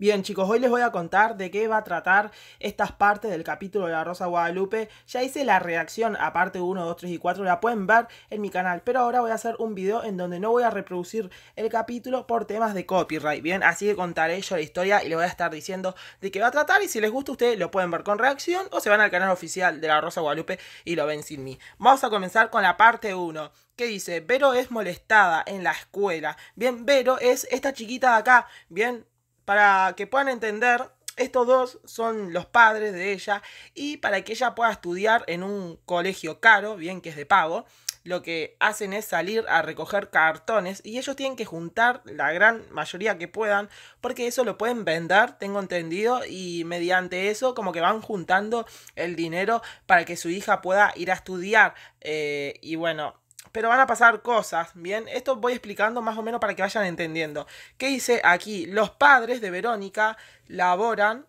Bien chicos, hoy les voy a contar de qué va a tratar estas partes del capítulo de La Rosa Guadalupe. Ya hice la reacción a parte 1, 2, 3 y 4, la pueden ver en mi canal. Pero ahora voy a hacer un video en donde no voy a reproducir el capítulo por temas de copyright, ¿bien? Así que contaré yo la historia y les voy a estar diciendo de qué va a tratar. Y si les gusta ustedes lo pueden ver con reacción o se van al canal oficial de La Rosa Guadalupe y lo ven sin mí. Vamos a comenzar con la parte 1 que dice, Vero es molestada en la escuela. Bien, Vero es esta chiquita de acá, bien, para que puedan entender, estos dos son los padres de ella y para que ella pueda estudiar en un colegio caro, bien que es de pago, lo que hacen es salir a recoger cartones y ellos tienen que juntar la gran mayoría que puedan porque eso lo pueden vender, tengo entendido, y mediante eso como que van juntando el dinero para que su hija pueda ir a estudiar. Eh, y bueno, pero van a pasar cosas, ¿bien? Esto voy explicando más o menos para que vayan entendiendo. ¿Qué dice aquí? Los padres de Verónica laboran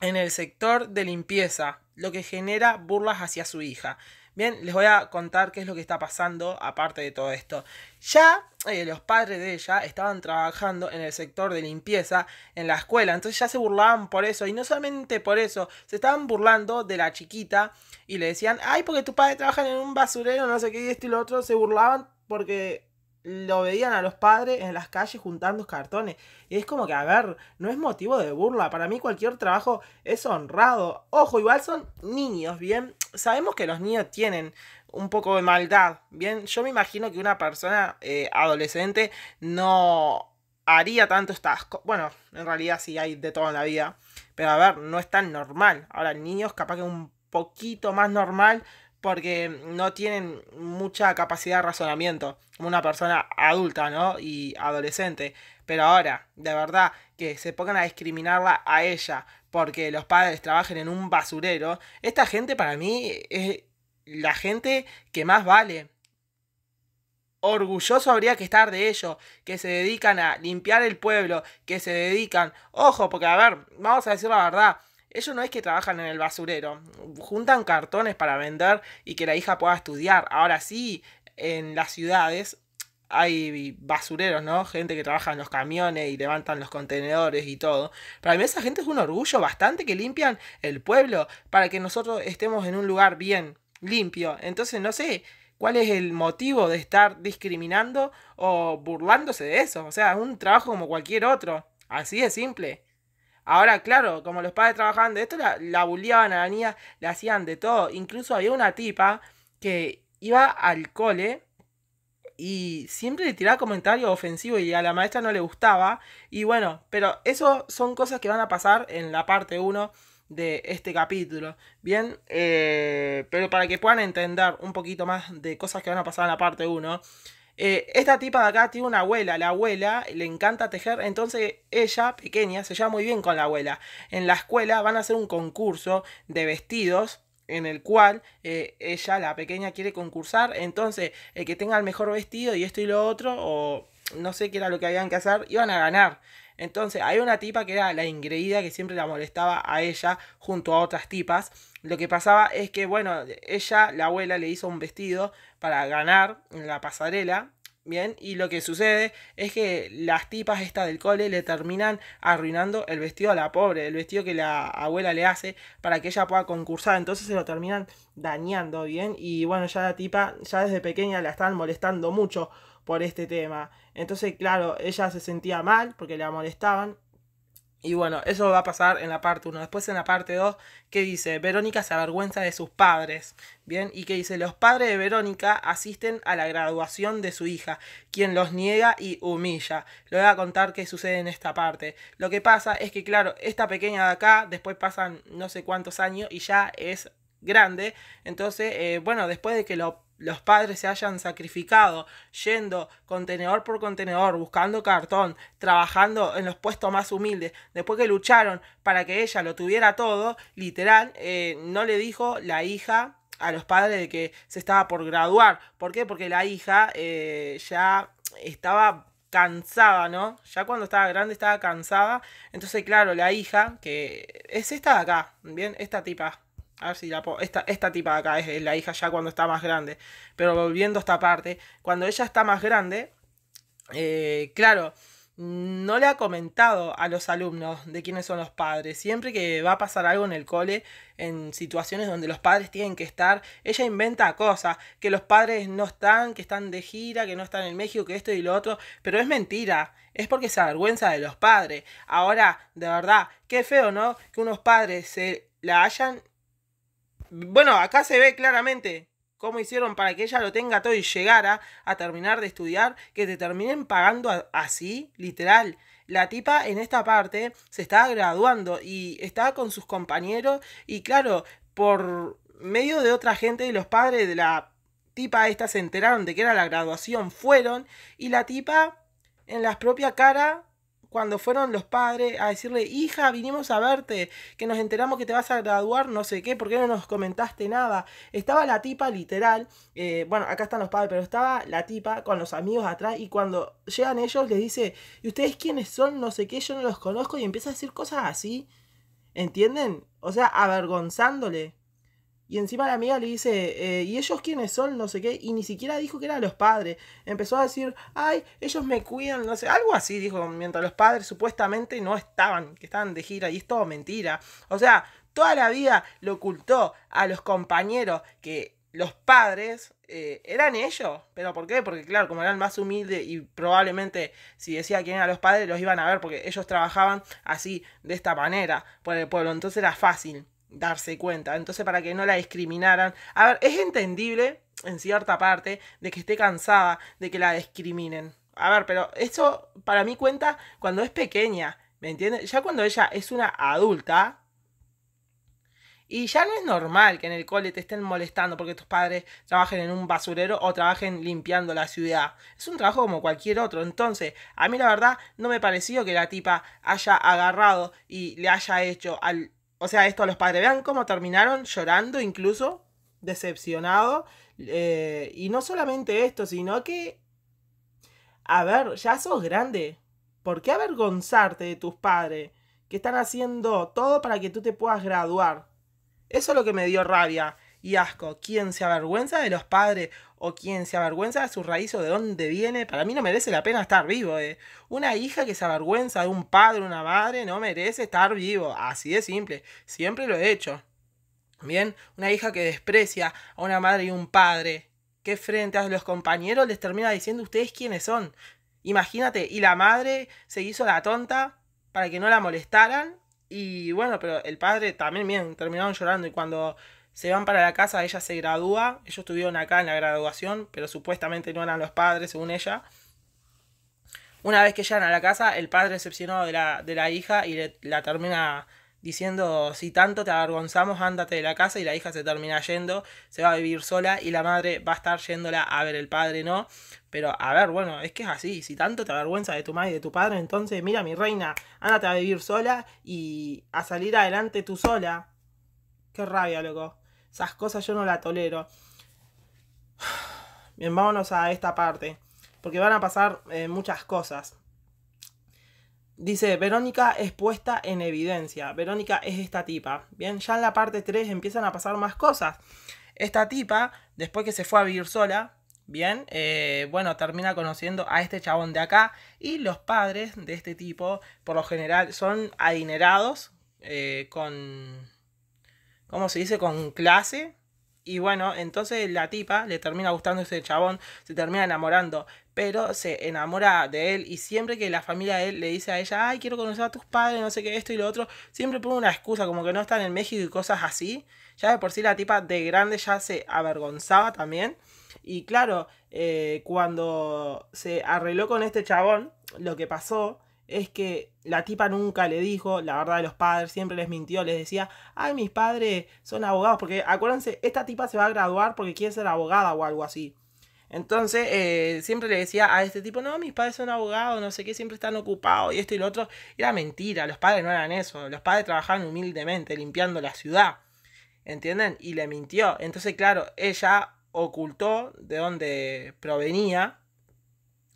en el sector de limpieza, lo que genera burlas hacia su hija. Bien, les voy a contar qué es lo que está pasando aparte de todo esto. Ya eh, los padres de ella estaban trabajando en el sector de limpieza en la escuela, entonces ya se burlaban por eso, y no solamente por eso, se estaban burlando de la chiquita y le decían, ay, porque tu padre trabaja en un basurero, no sé qué, y esto y lo otro, se burlaban porque lo veían a los padres en las calles juntando cartones. Y es como que, a ver, no es motivo de burla. Para mí cualquier trabajo es honrado. Ojo, igual son niños, ¿bien? Sabemos que los niños tienen un poco de maldad, ¿bien? Yo me imagino que una persona eh, adolescente no haría tanto estas Bueno, en realidad sí hay de todo en la vida. Pero a ver, no es tan normal. Ahora, niños capaz que un poquito más normal porque no tienen mucha capacidad de razonamiento como una persona adulta, ¿no? Y adolescente. Pero ahora, de verdad, que se pongan a discriminarla a ella porque los padres trabajen en un basurero, esta gente para mí es la gente que más vale. Orgulloso habría que estar de ellos, que se dedican a limpiar el pueblo, que se dedican, ojo, porque a ver, vamos a decir la verdad, ellos no es que trabajan en el basurero, juntan cartones para vender y que la hija pueda estudiar. Ahora sí, en las ciudades hay basureros, ¿no? Gente que trabaja en los camiones y levantan los contenedores y todo. Para mí esa gente es un orgullo bastante que limpian el pueblo para que nosotros estemos en un lugar bien limpio. Entonces no sé cuál es el motivo de estar discriminando o burlándose de eso. O sea, es un trabajo como cualquier otro. Así de simple. Ahora, claro, como los padres trabajaban de esto, la, la bulliaban a la niña, le hacían de todo. Incluso había una tipa que iba al cole y siempre le tiraba comentarios ofensivos y a la maestra no le gustaba. Y bueno, pero eso son cosas que van a pasar en la parte 1 de este capítulo. Bien, eh, pero para que puedan entender un poquito más de cosas que van a pasar en la parte 1, eh, esta tipa de acá tiene una abuela, la abuela le encanta tejer, entonces ella, pequeña, se lleva muy bien con la abuela. En la escuela van a hacer un concurso de vestidos en el cual eh, ella, la pequeña, quiere concursar, entonces el eh, que tenga el mejor vestido y esto y lo otro, o no sé qué era lo que habían que hacer, iban a ganar. Entonces, hay una tipa que era la ingreída que siempre la molestaba a ella junto a otras tipas. Lo que pasaba es que, bueno, ella, la abuela, le hizo un vestido para ganar en la pasarela. Bien, y lo que sucede es que las tipas estas del cole le terminan arruinando el vestido a la pobre, el vestido que la abuela le hace para que ella pueda concursar, entonces se lo terminan dañando, bien, y bueno, ya la tipa ya desde pequeña la están molestando mucho por este tema. Entonces, claro, ella se sentía mal porque la molestaban. Y bueno, eso va a pasar en la parte 1. Después en la parte 2, que dice, Verónica se avergüenza de sus padres. Bien, y que dice, los padres de Verónica asisten a la graduación de su hija, quien los niega y humilla. Le voy a contar qué sucede en esta parte. Lo que pasa es que, claro, esta pequeña de acá, después pasan no sé cuántos años y ya es grande. Entonces, eh, bueno, después de que lo los padres se hayan sacrificado yendo contenedor por contenedor, buscando cartón, trabajando en los puestos más humildes, después que lucharon para que ella lo tuviera todo, literal, eh, no le dijo la hija a los padres de que se estaba por graduar. ¿Por qué? Porque la hija eh, ya estaba cansada, ¿no? Ya cuando estaba grande estaba cansada. Entonces, claro, la hija, que es esta de acá, ¿bien? Esta tipa, a ah, ver si la esta, esta tipa de acá es la hija ya cuando está más grande. Pero volviendo a esta parte, cuando ella está más grande, eh, claro, no le ha comentado a los alumnos de quiénes son los padres. Siempre que va a pasar algo en el cole, en situaciones donde los padres tienen que estar, ella inventa cosas, que los padres no están, que están de gira, que no están en México, que esto y lo otro, pero es mentira, es porque se avergüenza de los padres. Ahora, de verdad, qué feo, ¿no? Que unos padres se la hayan bueno, acá se ve claramente cómo hicieron para que ella lo tenga todo y llegara a terminar de estudiar, que te terminen pagando así, literal. La tipa en esta parte se estaba graduando y estaba con sus compañeros y claro, por medio de otra gente y los padres de la tipa esta se enteraron de que era la graduación, fueron y la tipa en la propia cara cuando fueron los padres a decirle, hija, vinimos a verte, que nos enteramos que te vas a graduar, no sé qué, ¿por qué no nos comentaste nada? Estaba la tipa literal, eh, bueno, acá están los padres, pero estaba la tipa con los amigos atrás y cuando llegan ellos les dice, ¿y ustedes quiénes son? No sé qué, yo no los conozco y empieza a decir cosas así, ¿entienden? O sea, avergonzándole. Y encima la amiga le dice, eh, ¿y ellos quiénes son? No sé qué. Y ni siquiera dijo que eran los padres. Empezó a decir, ay, ellos me cuidan, no sé. Algo así dijo, mientras los padres supuestamente no estaban, que estaban de gira. Y es todo mentira. O sea, toda la vida lo ocultó a los compañeros que los padres eh, eran ellos. ¿Pero por qué? Porque claro, como eran más humildes y probablemente si decía quién eran los padres, los iban a ver porque ellos trabajaban así, de esta manera, por el pueblo. Entonces era fácil darse cuenta. Entonces, para que no la discriminaran. A ver, es entendible, en cierta parte, de que esté cansada de que la discriminen. A ver, pero eso para mí cuenta cuando es pequeña, ¿me entiendes? Ya cuando ella es una adulta. Y ya no es normal que en el cole te estén molestando porque tus padres trabajen en un basurero o trabajen limpiando la ciudad. Es un trabajo como cualquier otro. Entonces, a mí la verdad no me pareció que la tipa haya agarrado y le haya hecho al o sea, esto, los padres, vean cómo terminaron llorando incluso, decepcionado. Eh, y no solamente esto, sino que, a ver, ya sos grande. ¿Por qué avergonzarte de tus padres que están haciendo todo para que tú te puedas graduar? Eso es lo que me dio rabia y asco. Quien se avergüenza de los padres o quien se avergüenza de su raíz o de dónde viene, para mí no merece la pena estar vivo. ¿eh? Una hija que se avergüenza de un padre o una madre no merece estar vivo. Así de simple. Siempre lo he hecho. Bien, una hija que desprecia a una madre y un padre, que frente a los compañeros les termina diciendo ustedes quiénes son. Imagínate, y la madre se hizo la tonta para que no la molestaran. Y bueno, pero el padre también, bien, terminaron llorando. Y cuando se van para la casa, ella se gradúa, ellos estuvieron acá en la graduación, pero supuestamente no eran los padres, según ella. Una vez que llegan a la casa, el padre decepcionado de la, de la hija y la termina diciendo, si tanto te avergonzamos, ándate de la casa y la hija se termina yendo, se va a vivir sola y la madre va a estar yéndola a ver el padre, ¿no? Pero a ver, bueno, es que es así, si tanto te avergüenza de tu madre y de tu padre, entonces mira mi reina, ándate a vivir sola y a salir adelante tú sola. Qué rabia, loco. Esas cosas yo no las tolero. Bien, vámonos a esta parte. Porque van a pasar eh, muchas cosas. Dice, Verónica es puesta en evidencia. Verónica es esta tipa. Bien, ya en la parte 3 empiezan a pasar más cosas. Esta tipa, después que se fue a vivir sola, Bien, eh, bueno, termina conociendo a este chabón de acá y los padres de este tipo, por lo general, son adinerados eh, con ¿cómo se dice? Con clase. Y bueno, entonces la tipa le termina gustando ese chabón, se termina enamorando, pero se enamora de él y siempre que la familia de él le dice a ella, ay, quiero conocer a tus padres, no sé qué, esto y lo otro, siempre pone una excusa, como que no están en México y cosas así. Ya de por sí la tipa de grande ya se avergonzaba también. Y claro, eh, cuando se arregló con este chabón, lo que pasó es que la tipa nunca le dijo la verdad de los padres, siempre les mintió, les decía, ay, mis padres son abogados, porque acuérdense, esta tipa se va a graduar porque quiere ser abogada o algo así. Entonces, eh, siempre le decía a este tipo, no, mis padres son abogados, no sé qué, siempre están ocupados y esto y lo otro. Era mentira, los padres no eran eso, los padres trabajaban humildemente, limpiando la ciudad, ¿entienden? Y le mintió. Entonces, claro, ella ocultó de dónde provenía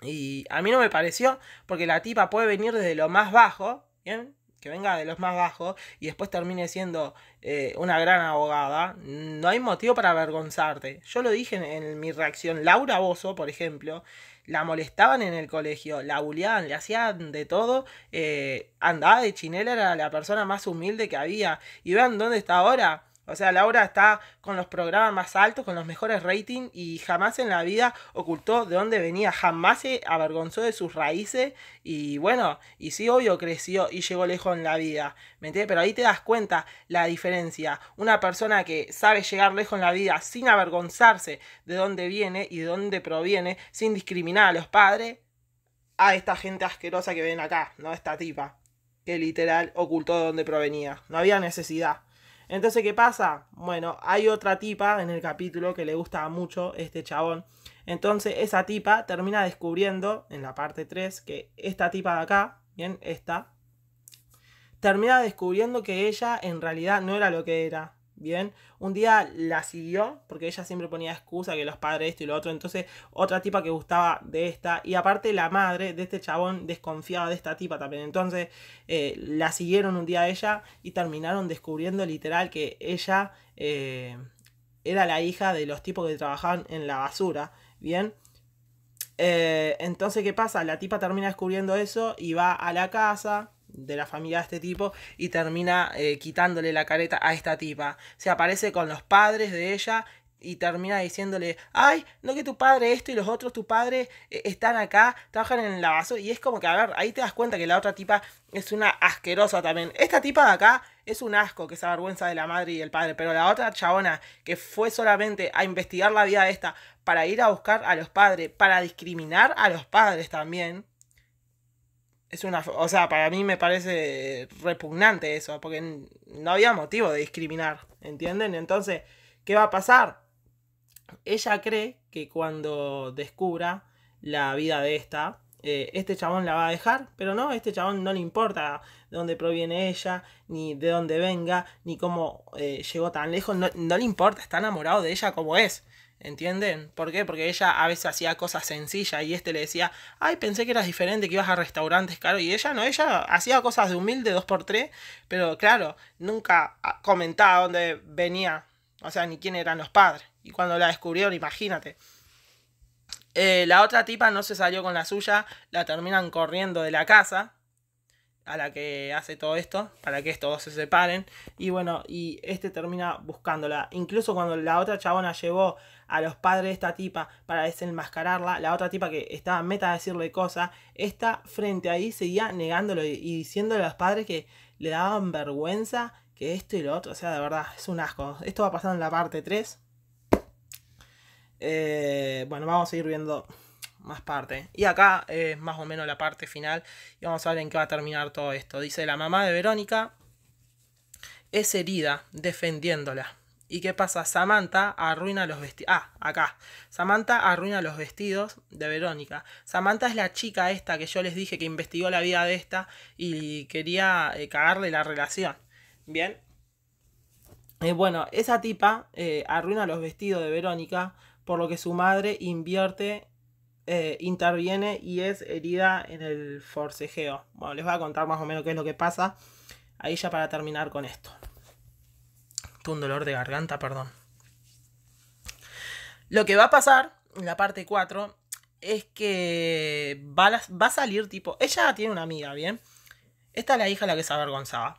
y a mí no me pareció, porque la tipa puede venir desde lo más bajo, ¿bien? Que venga de los más bajos y después termine siendo eh, una gran abogada. No hay motivo para avergonzarte. Yo lo dije en, mi reacción. Laura Bozo, por ejemplo, la molestaban en el colegio, la buleaban, le hacían de todo. Eh, andaba de chinela, era la persona más humilde que había. Y vean dónde está ahora o sea, Laura está con los programas más altos, con los mejores ratings y jamás en la vida ocultó de dónde venía, jamás se avergonzó de sus raíces y bueno, y sí, obvio creció y llegó lejos en la vida, ¿me entiendes? Pero ahí te das cuenta la diferencia. Una persona que sabe llegar lejos en la vida sin avergonzarse de dónde viene y de dónde proviene, sin discriminar a los padres, a esta gente asquerosa que ven acá, ¿no? Esta tipa, que literal ocultó de dónde provenía. No había necesidad. Entonces, ¿qué pasa? Bueno, hay otra tipa en el capítulo que le gusta mucho este chabón. Entonces, esa tipa termina descubriendo en la parte 3 que esta tipa de acá, bien, esta, termina descubriendo que ella en realidad no era lo que era. Bien, un día la siguió porque ella siempre ponía excusa que los padres esto y lo otro. Entonces, otra tipa que gustaba de esta. Y aparte, la madre de este chabón desconfiaba de esta tipa también. Entonces, eh, la siguieron un día a ella y terminaron descubriendo literal que ella eh, era la hija de los tipos que trabajaban en la basura. Bien. Eh, entonces, ¿qué pasa? La tipa termina descubriendo eso y va a la casa de la familia de este tipo y termina eh, quitándole la careta a esta tipa. Se aparece con los padres de ella y termina diciéndole, ay, no que tu padre esto y los otros, tu padre eh, están acá, trabajan en el lavazo. Y es como que, a ver, ahí te das cuenta que la otra tipa es una asquerosa también. Esta tipa de acá es un asco que se avergüenza de la madre y el padre, pero la otra chabona que fue solamente a investigar la vida de esta para ir a buscar a los padres, para discriminar a los padres también es una, o sea, para mí me parece repugnante eso, porque no había motivo de discriminar, ¿entienden? Entonces, ¿qué va a pasar? Ella cree que cuando descubra la vida de esta, eh, este chabón la va a dejar, pero no, este chabón no le importa de dónde proviene ella, ni de dónde venga, ni cómo eh, llegó tan lejos, no le importa, está enamorado de ella como es. ¿Entienden? ¿Por qué? Porque ella a veces hacía cosas sencillas y este le decía, ay, pensé que eras diferente, que ibas a restaurantes caros. Y ella no, ella hacía cosas de humilde, dos por tres, pero claro, nunca ah, comentaba dónde venía, o sea, ni quién eran los padres. Y cuando la descubrieron, imagínate. Eh, la otra tipa no se salió con la suya, la terminan corriendo de la casa a la que hace todo esto, para que estos dos se separen. Y bueno, y este termina buscándola. Incluso cuando la otra chabona llevó a los padres de esta tipa para desenmascararla, la otra tipa que estaba meta a decirle cosas, esta frente ahí seguía negándolo y, diciéndole a los padres que le daban vergüenza, que esto y lo otro. O sea, de verdad, es un asco. Esto va a pasar en la parte 3. Eh, bueno, vamos a ir viendo más parte. Y acá es eh, más o menos la parte final y vamos a ver en qué va a terminar todo esto. Dice la mamá de Verónica es herida defendiéndola. ¿Y qué pasa? Samantha arruina los vestidos. Ah, acá. Samantha arruina los vestidos de Verónica. Samantha es la chica esta que yo les dije que investigó la vida de esta y quería eh, cagarle la relación. Bien. Eh, bueno, esa tipa arruina los vestidos de Verónica, por lo que su madre invierte eh, interviene y es herida en el forcejeo. Bueno, les voy a contar más o menos qué es lo que pasa. Ahí ya para terminar con esto. un dolor de garganta, perdón. Lo que va a pasar en la parte 4 es que va a, va a salir tipo... Ella tiene una amiga, ¿bien? Esta es la hija la que se avergonzaba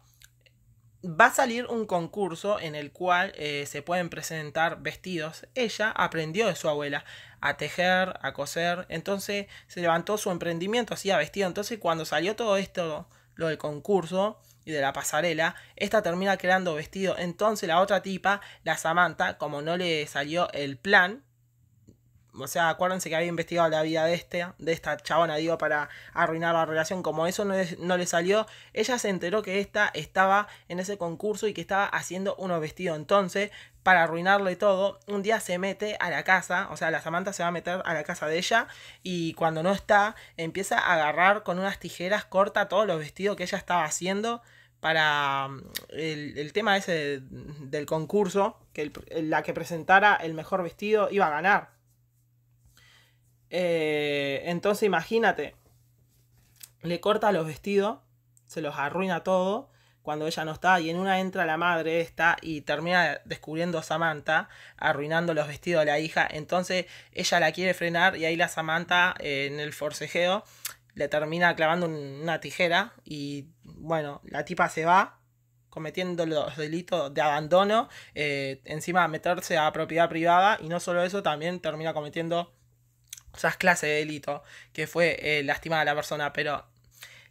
va a salir un concurso en el cual eh, se pueden presentar vestidos. Ella aprendió de su abuela a tejer, a coser, entonces se levantó su emprendimiento, hacía vestido. Entonces cuando salió todo esto, lo del concurso y de la pasarela, esta termina creando vestido. Entonces la otra tipa, la Samantha, como no le salió el plan, o sea, acuérdense que había investigado la vida de, este, de esta chabona, digo, para arruinar la relación. Como eso no, le salió, ella se enteró que esta estaba en ese concurso y que estaba haciendo unos vestidos. Entonces, para arruinarle todo, un día se mete a la casa, o sea, la Samantha se va a meter a la casa de ella y cuando no está, empieza a agarrar con unas tijeras, corta todos los vestidos que ella estaba haciendo para mm, el, tema ese del concurso, que la que presentara el mejor vestido iba a ganar. Eh, entonces imagínate, le corta los vestidos, se los arruina todo cuando ella no está y en una entra la madre está y termina descubriendo a Samantha, arruinando los vestidos de la hija, entonces ella la quiere frenar y ahí la Samantha eh, en el forcejeo le termina clavando una tijera y bueno, la tipa se va cometiendo los delitos de abandono, eh, encima meterse a propiedad privada y no solo eso, también termina cometiendo o sea, es clase de delito, que fue eh, lastimada la persona, pero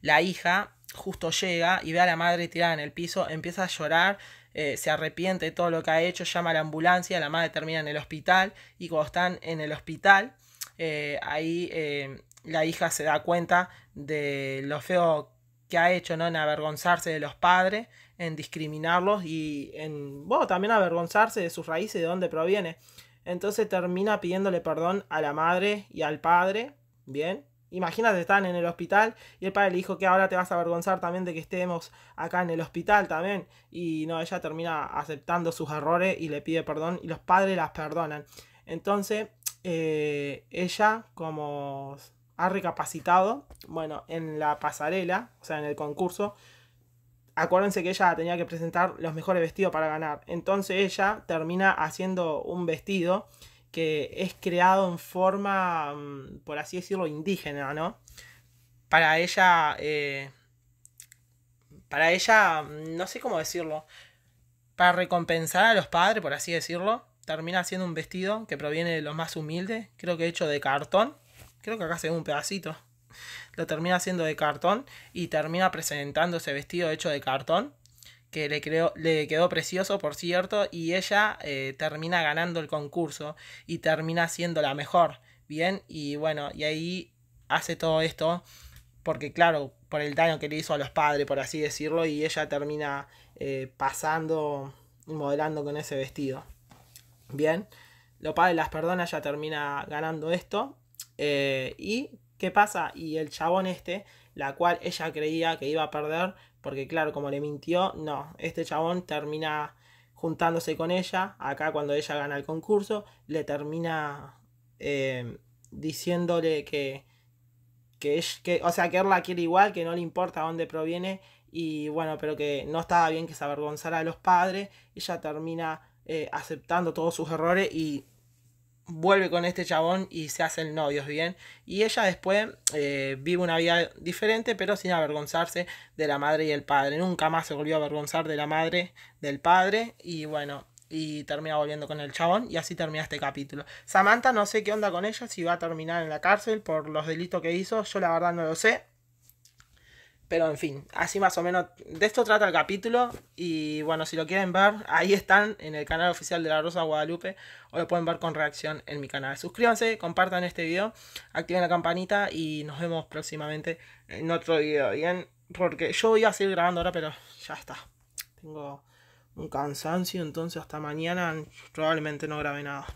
la hija justo llega y ve a la madre tirada en el piso, empieza a llorar, eh, se arrepiente de todo lo que ha hecho, llama a la ambulancia, la madre termina en el hospital y cuando están en el hospital, eh, ahí eh, la hija se da cuenta de lo feo que ha hecho, ¿no? En avergonzarse de los padres, en discriminarlos y en, bueno, también avergonzarse de sus raíces, de dónde proviene. Entonces termina pidiéndole perdón a la madre y al padre, ¿bien? Imagínate, están en el hospital y el padre le dijo que ahora te vas a avergonzar también de que estemos acá en el hospital también. Y no, ella termina aceptando sus errores y le pide perdón y los padres las perdonan. Entonces, eh, ella como ha recapacitado, bueno, en la pasarela, o sea, en el concurso, acuérdense que ella tenía que presentar los mejores vestidos para ganar. Entonces ella termina haciendo un vestido que es creado en forma, mm, por así decirlo, indígena, ¿no? Para ella, eh, para ella, mm, no sé cómo decirlo, para recompensar a los padres, por así decirlo, termina haciendo un vestido que proviene de los más humildes, creo que hecho de cartón, creo que acá se ve un pedacito lo termina haciendo de cartón y termina presentando ese vestido hecho de cartón que le, le quedó precioso, por cierto, y ella eh, termina ganando el concurso y termina siendo la mejor, ¿bien? Y bueno, y ahí hace todo esto, porque claro, por el daño que le hizo a los padres, por así decirlo, y ella termina eh, pasando y modelando con ese vestido. Bien, los padres las perdonan. ya termina ganando esto, eh, y ¿Qué pasa? Y el chabón este, la cual ella creía que iba a perder, porque claro, como le mintió, no, este chabón termina juntándose con ella, acá cuando ella gana el concurso, le termina eh, diciéndole que, es, que, o sea, que él la quiere igual, que no le importa dónde proviene, y bueno, pero que no estaba bien que se avergonzara a los padres, ella termina eh, aceptando todos sus errores y vuelve con este chabón y se hacen novios, ¿bien? Y ella después eh, vive una vida diferente, pero sin avergonzarse de la madre y el padre. Nunca más se volvió a avergonzar de la madre, del padre, y bueno, y termina volviendo con el chabón, y así termina este capítulo. Samantha, no sé qué onda con ella, si va a terminar en la cárcel por los delitos que hizo, yo la verdad no lo sé. Pero en fin, así más o menos de esto trata el capítulo. Y bueno, si lo quieren ver, ahí están en el canal oficial de La Rosa Guadalupe. O lo pueden ver con reacción en mi canal. Suscríbanse, compartan este video, activen la campanita y nos vemos próximamente en otro video. Bien, porque yo iba a seguir grabando ahora, pero ya está. Tengo un cansancio, entonces hasta mañana probablemente no grabe nada.